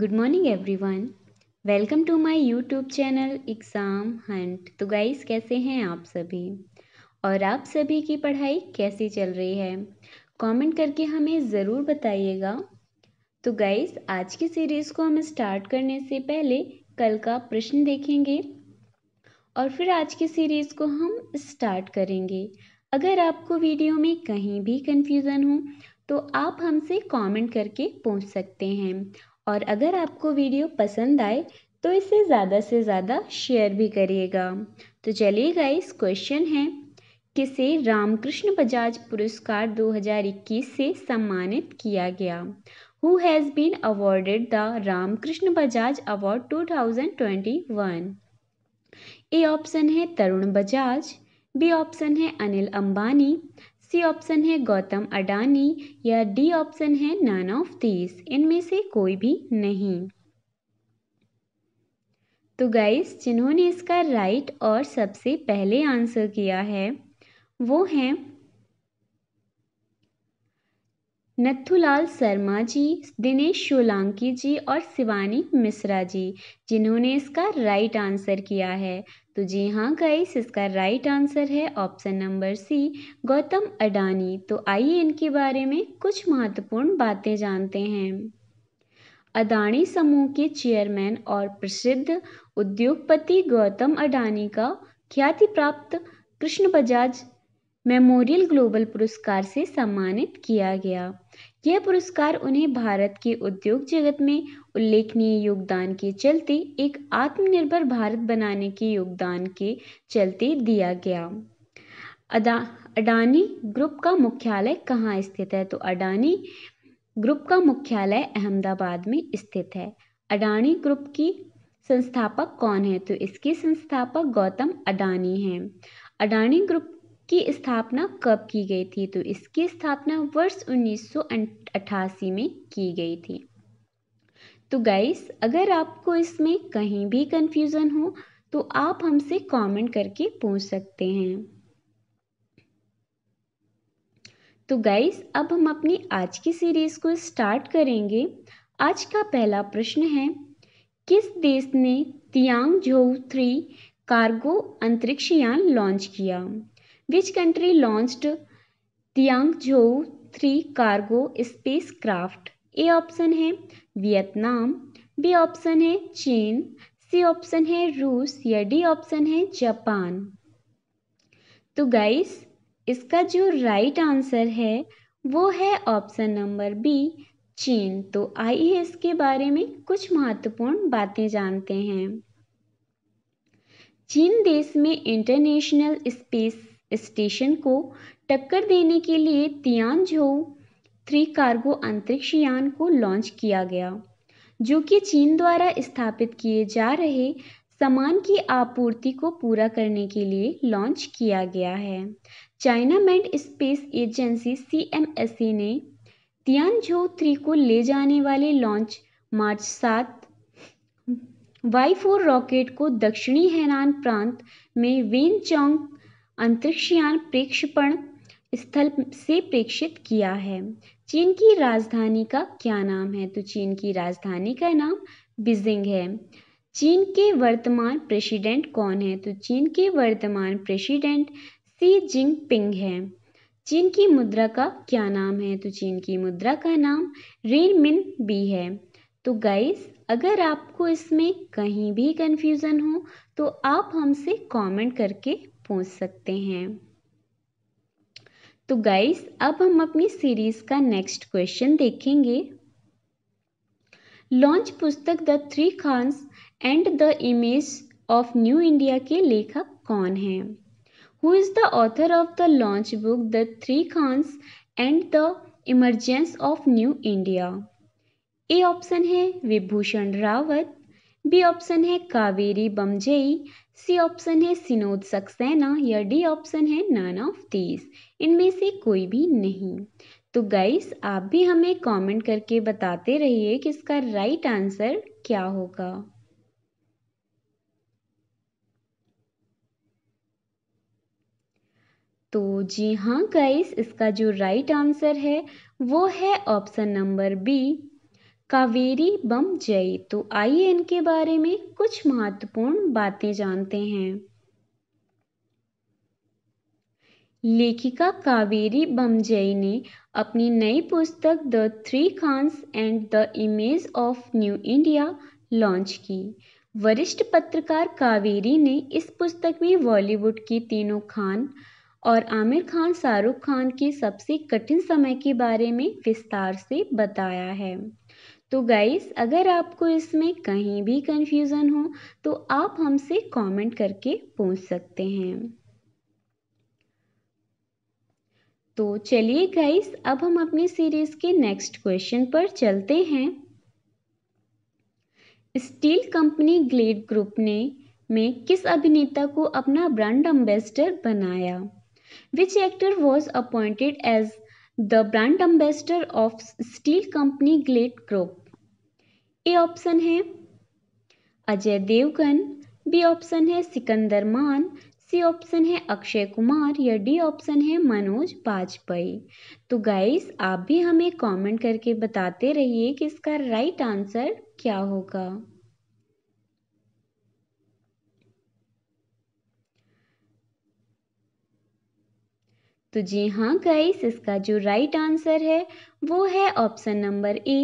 Good morning everyone welcome to my YouTube channel exam hunt तो guys कैसे हैं आप सभी और आप सभी की पढ़ाई कैसी चल रही है कमेंट करके हमें ज़रूर बताइएगा तो गाइस आज की सीरीज़ को हम स्टार्ट करने से पहले कल का प्रश्न देखेंगे और फिर आज की सीरीज़ को हम स्टार्ट करेंगे अगर आपको वीडियो में कहीं भी कन्फ्यूज़न हो तो आप हमसे कमेंट करके पूछ सकते हैं और अगर आपको वीडियो पसंद आए तो इसे ज़्यादा से ज़्यादा शेयर भी करिएगा तो चलिए गाइस क्वेश्चन है किसे रामकृष्ण बजाज पुरस्कार 2021 से सम्मानित किया गया who has been awarded the Ramkrishna Bajaj award 2021 A option है तरुण बजाज बी ऑप्शन है अनिल अंबानी सी ऑप्शन है गौतम अडानी या डी ऑप्शन है नान ऑफ दीस इनमें से कोई भी नहीं तो गाइस जिन्होंने इसका राइट और सबसे पहले आंसर किया है वो हैं नथुलाल शर्मा जी दिनेश शोलांकी जी और शिवानी मिश्रा जी जिन्होंने इसका राइट आंसर किया है तो जी हाँ गाइस इसका राइट आंसर है option number C Gautam Adani तो आइए इनके बारे में कुछ महत्वपूर्ण बातें जानते हैं अडानी समूह के चेयरमैन और प्रसिद्ध उद्योगपति गौतम अडानी का ख्याति प्राप्त कृष्ण बजाज मेमोरियल ग्लोबल पुरस्कार से सम्मानित किया गया यह पुरस्कार उन्हें भारत के उद्योग जगत में उल्लेखनीय योगदान के चलते एक आत्मनिर्भर भारत बनाने के योगदान के चलते दिया गया अदा अडानी ग्रुप का मुख्यालय कहाँ स्थित है तो अडानी ग्रुप का मुख्यालय अहमदाबाद में स्थित है अडानी ग्रुप की संस्थापक कौन है तो इसके संस्थापक गौतम अडानी हैं अडानी ग्रुप की स्थापना कब की गई थी तो इसकी स्थापना वर्ष उन्नीस में की गई थी तो गाइस अगर आपको इसमें कहीं भी कंफ्यूजन हो तो आप हमसे कमेंट करके पूछ सकते हैं तो गाइस अब हम अपनी आज की सीरीज को स्टार्ट करेंगे आज का पहला प्रश्न है किस देश ने तियांग झो थ्री कार्गो अंतरिक्ष यान लॉन्च किया country launch launched Tianzhou three cargo spacecraft A option है वियतनाम बी ऑप्शन है चीन सी ऑप्शन है रूस या डी ऑप्शन है जापान तो गाइस इसका जो राइट आंसर है वो है ऑप्शन नंबर बी चीन तो आइए इसके बारे में कुछ महत्वपूर्ण बातें जानते हैं चीन देश में इंटरनेशनल स्पेस स्टेशन को टक्कर देने के लिए तियान तियानझो थ्री कार्गो अंतरिक्ष यान को लॉन्च किया गया जो कि चीन द्वारा स्थापित किए जा रहे सामान की आपूर्ति को पूरा करने के लिए लॉन्च किया गया है चाइना मैंड स्पेस एजेंसी सी ने तियान तियानझो थ्री को ले जाने वाले लॉन्च मार्च सात वाई फोर रॉकेट को दक्षिणी हैनान प्रांत में वेन चौंग अंतरिक्षयान प्रेक्षपण स्थल से प्रेक्षित किया है चीन की राजधानी का क्या नाम है तो चीन की राजधानी का नाम बीजिंग है चीन के वर्तमान प्रेसिडेंट कौन है तो चीन के वर्तमान प्रेसिडेंट सी जिनपिंग है चीन की मुद्रा का क्या नाम है तो चीन की मुद्रा का नाम रेन मिन बी है तो गाइस अगर आपको इसमें कहीं भी कन्फ्यूज़न हो तो आप हमसे कमेंट करके पहुंच सकते हैं तो गाइस अब हम अपनी सीरीज का नेक्स्ट क्वेश्चन देखेंगे लॉन्च पुस्तक the three Khans and the image of new India के लेखक कौन हैं who is the author of the launch book the three Khans and the emergence of new India A option है विभूषण रावत बी ऑप्शन है कावेरी बमजेई सी option है सिनोद सक्सेना या डी ऑप्शन है none of these इनमें से कोई भी नहीं तो गाइस आप भी हमें कमेंट करके बताते रहिए कि इसका राइट आंसर क्या होगा तो जी हाँ गाइस इसका जो राइट आंसर है वो है option number B Kaveri Bamzai तो आइए इनके बारे में कुछ महत्वपूर्ण बातें जानते हैं लेखिका कावेरी बमजई ने अपनी नई पुस्तक the three Khans and the image of new India launch की वरिष्ठ पत्रकार कावेरी ने इस पुस्तक में बॉलीवुड की तीनों खान और आमिर खान शाहरुख खान के सबसे कठिन समय के बारे में विस्तार से बताया है तो गाइस अगर आपको इसमें कहीं भी कंफ्यूजन हो तो आप हमसे कमेंट करके पूछ सकते हैं तो चलिए गाइस अब हम अपनी सीरीज़ के नेक्स्ट क्वेश्चन पर चलते हैं स्टील कंपनी ग्लेड ग्रुप ने में किस अभिनेता को अपना ब्रांड एम्बेसडर बनाया which actor was appointed as the brand ambassador of steel company ग्लेट क्रोप ए ऑप्शन है अजय देवगन बी ऑप्शन है सिकंदर मान सी ऑप्शन है अक्षय कुमार या डी ऑप्शन है मनोज बाजपेयी तो गाइस आप भी हमें कमेंट करके बताते रहिए कि इसका राइट आंसर क्या होगा तो जी हाँ गाइस इसका जो राइट आंसर है वो है option number A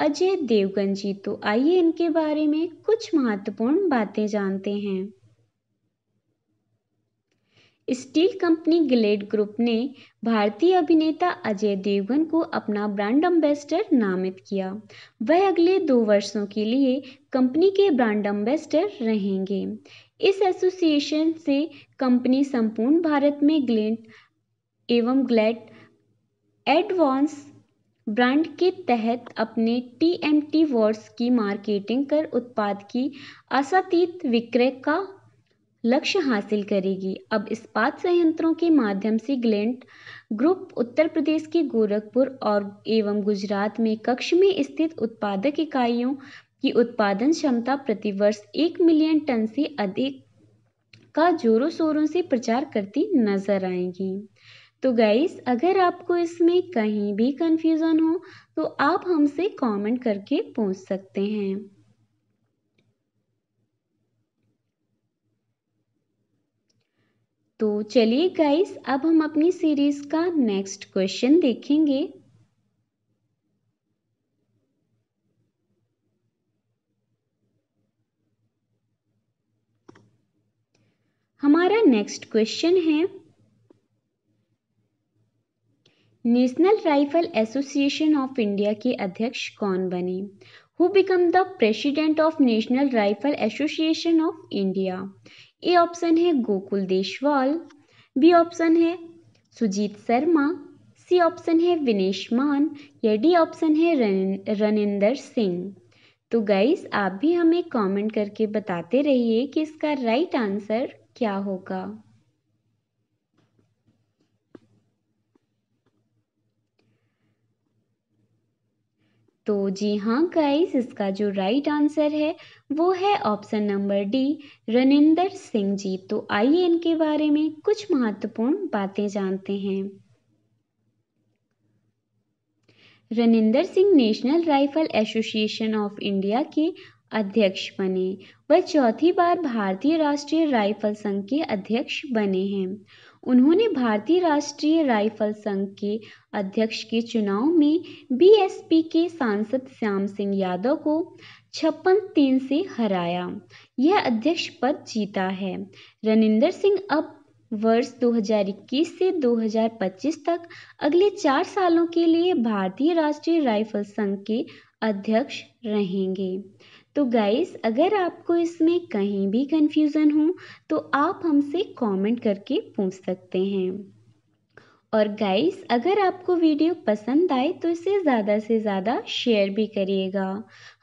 Ajay Devgan ji तो आइए इनके बारे में कुछ महत्वपूर्ण बातें जानते हैं स्टील कंपनी ग्लेड ग्रुप ने भारतीय अभिनेता अजय देवगन को अपना ब्रांड एम्बेसडर नामित किया वह अगले दो वर्षों के लिए कंपनी के ब्रांड एम्बेसडर रहेंगे इस एसोसिएशन से कंपनी संपूर्ण भारत में ग्लेड एवं ग्लेट एडवांस ब्रांड के तहत अपने टी एम टी वॉर्ड्स की मार्केटिंग कर उत्पाद की असातीत विक्रय का लक्ष्य हासिल करेगी अब इस्पात संयंत्रों के माध्यम से ग्लेंट ग्रुप उत्तर प्रदेश के गोरखपुर और एवं गुजरात में कक्ष में स्थित उत्पादक इकाइयों की उत्पादन क्षमता प्रतिवर्ष एक मिलियन टन से अधिक का जोरों शोरों से प्रचार करती नजर आएगी तो गाइस अगर आपको इसमें कहीं भी कंफ्यूजन हो तो आप हमसे कमेंट करके पूछ सकते हैं तो चलिए गाइस अब हम अपनी सीरीज का नेक्स्ट क्वेश्चन देखेंगे हमारा नेक्स्ट क्वेश्चन है National Rifle Association of India के अध्यक्ष कौन बने who become the president of National Rifle Association of India A option है गोकुल देशवाल बी ऑप्शन है सुजीत शर्मा सी ऑप्शन है विनेश मान या डी ऑप्शन है रनिंदर सिंह तो गाइस आप भी हमें कमेंट करके बताते रहिए कि इसका राइट आंसर क्या होगा तो जी हाँ गाइस इसका जो राइट आंसर है वो है option number D Raninder Singh ji तो आइए इनके बारे में कुछ महत्वपूर्ण बातें जानते हैं Raninder Singh National Rifle Association of India के अध्यक्ष बने वह चौथी बार भारतीय राष्ट्रीय राइफल संघ के अध्यक्ष बने हैं उन्होंने भारतीय राष्ट्रीय राइफल संघ के अध्यक्ष के चुनाव में बीएसपी के सांसद श्याम सिंह यादव को छप्पन तीन से हराया यह अध्यक्ष पद जीता है रनिंदर सिंह अब वर्ष 2021 से 2025 तक अगले चार सालों के लिए भारतीय राष्ट्रीय राइफल संघ के अध्यक्ष रहेंगे तो गाइस अगर आपको इसमें कहीं भी कंफ्यूजन हो तो आप हमसे कमेंट करके पूछ सकते हैं और गाइस अगर आपको वीडियो पसंद आए तो इसे ज़्यादा से ज़्यादा शेयर भी करिएगा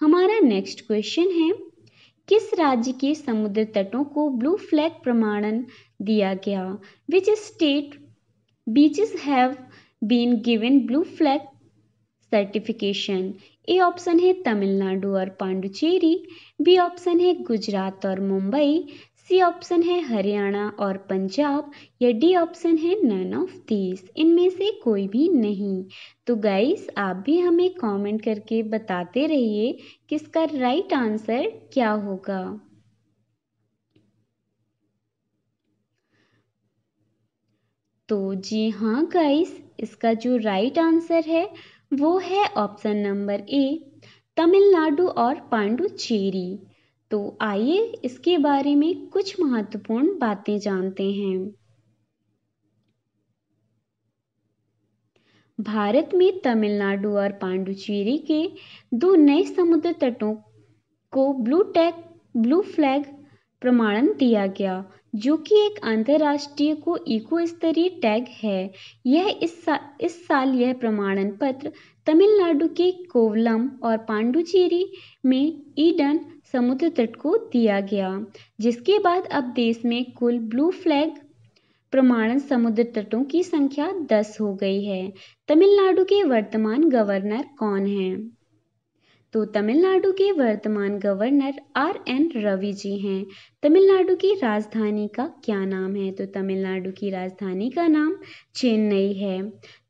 हमारा नेक्स्ट क्वेश्चन है किस राज्य के समुद्र तटों को ब्लू फ्लैग प्रमाणन दिया गया which state beaches have been given blue flag certification A option है तमिलनाडु और पांडुचेरी बी ऑप्शन है गुजरात और मुंबई सी ऑप्शन है हरियाणा और पंजाब या डी ऑप्शन है नन ऑफ दीस इनमें से कोई भी नहीं तो गाइस आप भी हमें कमेंट करके बताते रहिए कि इसका राइट आंसर क्या होगा तो जी हाँ गाइस इसका जो राइट आंसर है वो है ऑप्शन नंबर ए तमिलनाडु और पांडुचेरी तो आइए इसके बारे में कुछ महत्वपूर्ण बातें जानते हैं भारत में तमिलनाडु और पांडुचेरी के दो नए समुद्र तटों को ब्लू टैग ब्लू फ्लैग प्रमाणन दिया गया जो कि एक अंतर्राष्ट्रीय को इको स्तरीय टैग है यह इस सा, इस साल यह प्रमाणन पत्र तमिलनाडु के कोवलम और पांडुचेरी में ईडन समुद्र तट को दिया गया जिसके बाद अब देश में कुल ब्लू फ्लैग प्रमाणन समुद्र तटों की संख्या दस हो गई है तमिलनाडु के वर्तमान गवर्नर कौन हैं तो तमिलनाडु के वर्तमान governor R N Ravi ji हैं तमिलनाडु की राजधानी का क्या नाम है तो तमिलनाडु की राजधानी का नाम चेन्नई है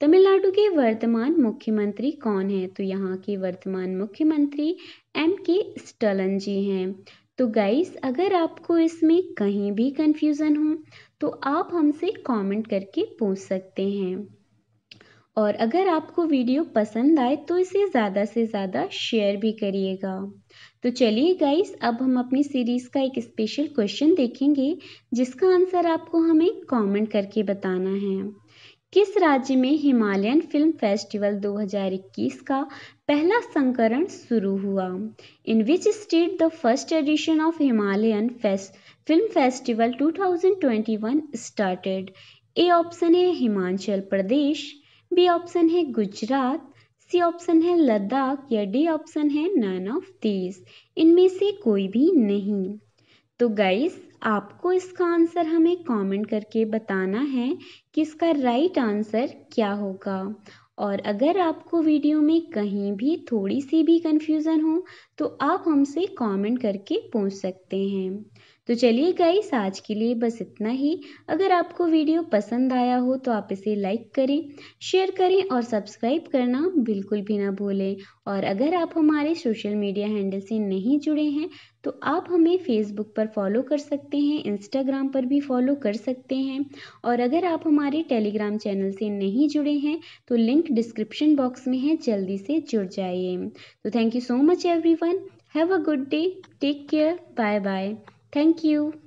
तमिलनाडु के वर्तमान मुख्यमंत्री कौन है तो यहाँ के वर्तमान मुख्यमंत्री एम के स्टलन जी हैं तो गाइस अगर आपको इसमें कहीं भी कन्फ्यूज़न हो तो आप हमसे कमेंट करके पूछ सकते हैं और अगर आपको वीडियो पसंद आए तो इसे ज़्यादा से ज़्यादा शेयर भी करिएगा तो चलिए गाइस अब हम अपनी सीरीज़ का एक स्पेशल क्वेश्चन देखेंगे जिसका आंसर आपको हमें कमेंट करके बताना है किस राज्य में हिमालयन फिल्म फेस्टिवल 2021 का पहला संकरण शुरू हुआ in which state the first edition of Himalayan film festival 2021 started A option है हिमाचल प्रदेश बी ऑप्शन है गुजरात सी ऑप्शन है लद्दाख या डी ऑप्शन है नन ऑफ दीज इनमें से कोई भी नहीं तो गाइस आपको इसका आंसर हमें कमेंट करके बताना है कि इसका राइट आंसर क्या होगा और अगर आपको वीडियो में कहीं भी थोड़ी सी भी कन्फ्यूज़न हो तो आप हमसे कमेंट करके पूछ सकते हैं तो चलिए गाइस आज के लिए बस इतना ही अगर आपको वीडियो पसंद आया हो तो आप इसे लाइक करें शेयर करें और सब्सक्राइब करना बिल्कुल भी ना भूलें और अगर आप हमारे सोशल मीडिया हैंडल से नहीं जुड़े हैं तो आप हमें फेसबुक पर फॉलो कर सकते हैं इंस्टाग्राम पर भी फॉलो कर सकते हैं और अगर आप हमारे टेलीग्राम चैनल से नहीं जुड़े हैं तो लिंक डिस्क्रिप्शन बॉक्स में है जल्दी से जुड़ जाइए तो thank you so much one have a good day take care bye bye Thank you.